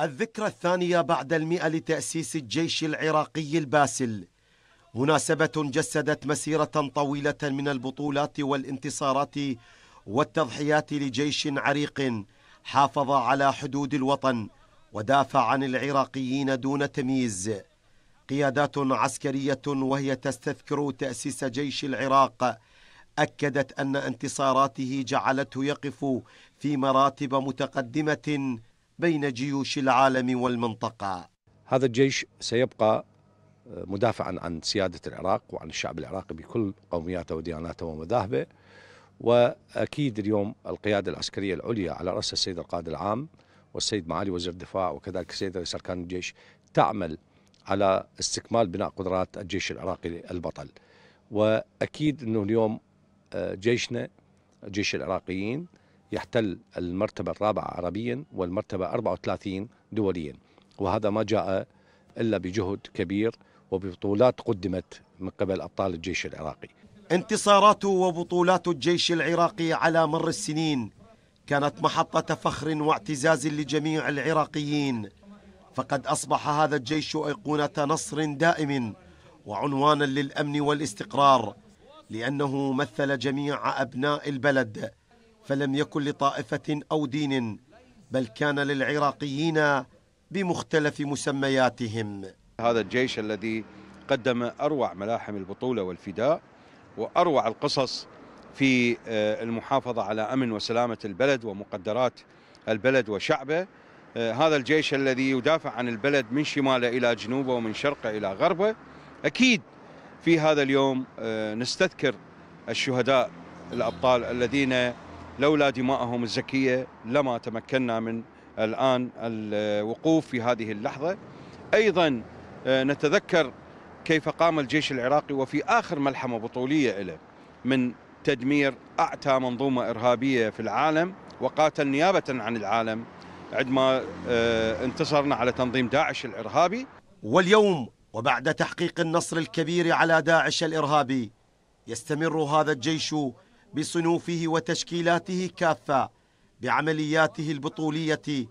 الذكرى الثانية بعد المئة لتأسيس الجيش العراقي الباسل مناسبة جسدت مسيرة طويلة من البطولات والانتصارات والتضحيات لجيش عريق حافظ على حدود الوطن ودافع عن العراقيين دون تمييز قيادات عسكرية وهي تستذكر تأسيس جيش العراق أكدت أن انتصاراته جعلته يقف في مراتب متقدمة بين جيوش العالم والمنطقة هذا الجيش سيبقى آه، مدافعا عن سيادة العراق وعن الشعب العراقي بكل قومياته ودياناته ومذاهبه وأكيد اليوم القيادة العسكرية العليا على رأس السيد القائد العام والسيد معالي وزير الدفاع وكذلك السيد رئيس أركان الجيش تعمل على استكمال بناء قدرات الجيش العراقي البطل وأكيد أنه اليوم آه، جيشنا جيش العراقيين يحتل المرتبة الرابعة عربيا والمرتبة 34 دوليا وهذا ما جاء إلا بجهد كبير وببطولات قدمت من قبل أبطال الجيش العراقي انتصارات وبطولات الجيش العراقي على مر السنين كانت محطة فخر واعتزاز لجميع العراقيين فقد أصبح هذا الجيش أيقونة نصر دائم وعنوانا للأمن والاستقرار لأنه مثل جميع أبناء البلد فلم يكن لطائفه او دين بل كان للعراقيين بمختلف مسمياتهم هذا الجيش الذي قدم اروع ملاحم البطوله والفداء واروع القصص في آه، المحافظه على امن وسلامه البلد ومقدرات البلد وشعبه آه، هذا الجيش الذي يدافع عن البلد من شماله الى جنوبه ومن شرقه الى غربه اكيد في هذا اليوم آه، نستذكر الشهداء الابطال الذين لولا دمائهم الزكية لما تمكنا من الآن الوقوف في هذه اللحظة أيضا آه، نتذكر كيف قام الجيش العراقي وفي آخر ملحمة بطولية له من تدمير أعتى منظومة إرهابية في العالم وقاتل نيابة عن العالم عندما آه، انتصرنا على تنظيم داعش الإرهابي واليوم وبعد تحقيق النصر الكبير على داعش الإرهابي يستمر هذا الجيش بصنوفه وتشكيلاته كافه بعملياته البطوليه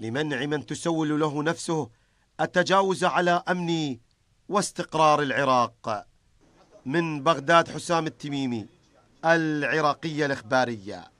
لمنع من تسول له نفسه التجاوز على امن واستقرار العراق من بغداد حسام التميمي العراقيه الاخباريه